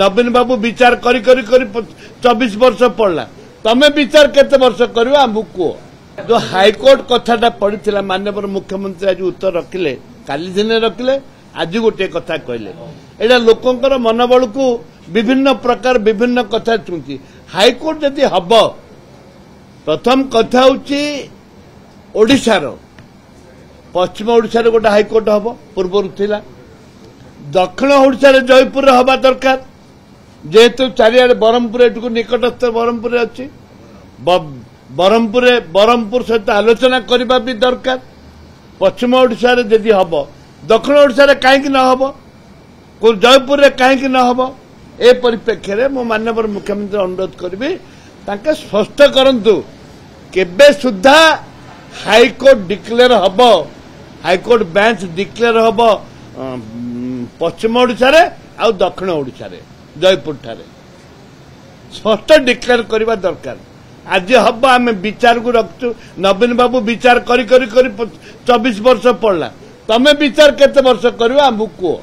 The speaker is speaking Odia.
ନବୀନ ବାବୁ ବିଚାର କରି କରି କରି ଚବିଶ ବର୍ଷ ପଡିଲା ତମେ ବିଚାର କେତେ ବର୍ଷ କରିବ ଆମକୁ କୁହ ଯେଉଁ ହାଇକୋର୍ଟ କଥାଟା ପଡିଥିଲା ମାନ୍ୟବର ମୁଖ୍ୟମନ୍ତ୍ରୀ ଆଜି ଉତ୍ତର ରଖିଲେ କାଲି ଦିନେ ରଖିଲେ ଆଜି ଗୋଟିଏ କଥା କହିଲେ ଏଇଟା ଲୋକଙ୍କର ମନୋବଳକୁ ବିଭିନ୍ନ ପ୍ରକାର ବିଭିନ୍ନ କଥା ଛୁଞ୍ଚି ହାଇକୋର୍ଟ ଯଦି ହବ ପ୍ରଥମ କଥା ହେଉଛି ଓଡ଼ିଶାର ପଶ୍ଚିମ ଓଡ଼ିଶାରେ ଗୋଟେ ହାଇକୋର୍ଟ ହବ ପୂର୍ବରୁ ଥିଲା ଦକ୍ଷିଣ ଓଡ଼ିଶାରେ ଜୟପୁରରେ ହେବା ଦରକାର যেহেতু চারিআଡ଼େ ବ୍ରହ୍ମପୁର ଏଠିକୁ ନିକଟସ୍ଥ ବ୍ରହ୍ମପୁରରେ ଅଛି ବ୍ରହ୍ମପୁରରେ ବ୍ରହ୍ମପୁର ସହିତ ଆଲୋଚନା କରିବା ବି ଦରକାର ପଶ୍ଚିମ ଓଡ଼ିଶାରେ ଯଦି ହେବ ଦକ୍ଷିଣ ଓଡ଼ିଶାରେ କାହିଁକି ନ ହେବ ଜୟପୁରରେ କାହିଁକି ନ ହେବ ଏ ପରିପ୍ରେକ୍ଷୀରେ ମୁଁ ମାନ୍ୟବର ମୁଖ୍ୟମନ୍ତ୍ରୀ ଅନୁରୋଧ କରିବି ତାଙ୍କେ ସ୍ପଷ୍ଟ କରନ୍ତୁ କେବେ ସୁଦ୍ଧା ହାଇକୋର୍ଟ ଡିକ୍ଲେୟାର ହେବ ହାଇକୋର୍ଟ ବେଞ୍ଚ ଡିକ୍ଲେୟାର ହେବ ପଶ୍ଚିମ ଓଡ଼ିଶାରେ ଆଉ ଦକ୍ଷିଣ ଓଡ଼ିଶାରେ ଜୟପୁରଠାରେ ସ୍ପଷ୍ଟ ଡିକ୍ଲେୟାର କରିବା ଦରକାର ଆଜି ହବ ଆମେ ବିଚାରକୁ ରଖୁଛୁ ନବୀନ ବାବୁ ବିଚାର କରି କରି କରି ଚବିଶ ବର୍ଷ ପଡ଼ିଲା ତମେ ବିଚାର କେତେ ବର୍ଷ କରିବ ଆମକୁ କୁହ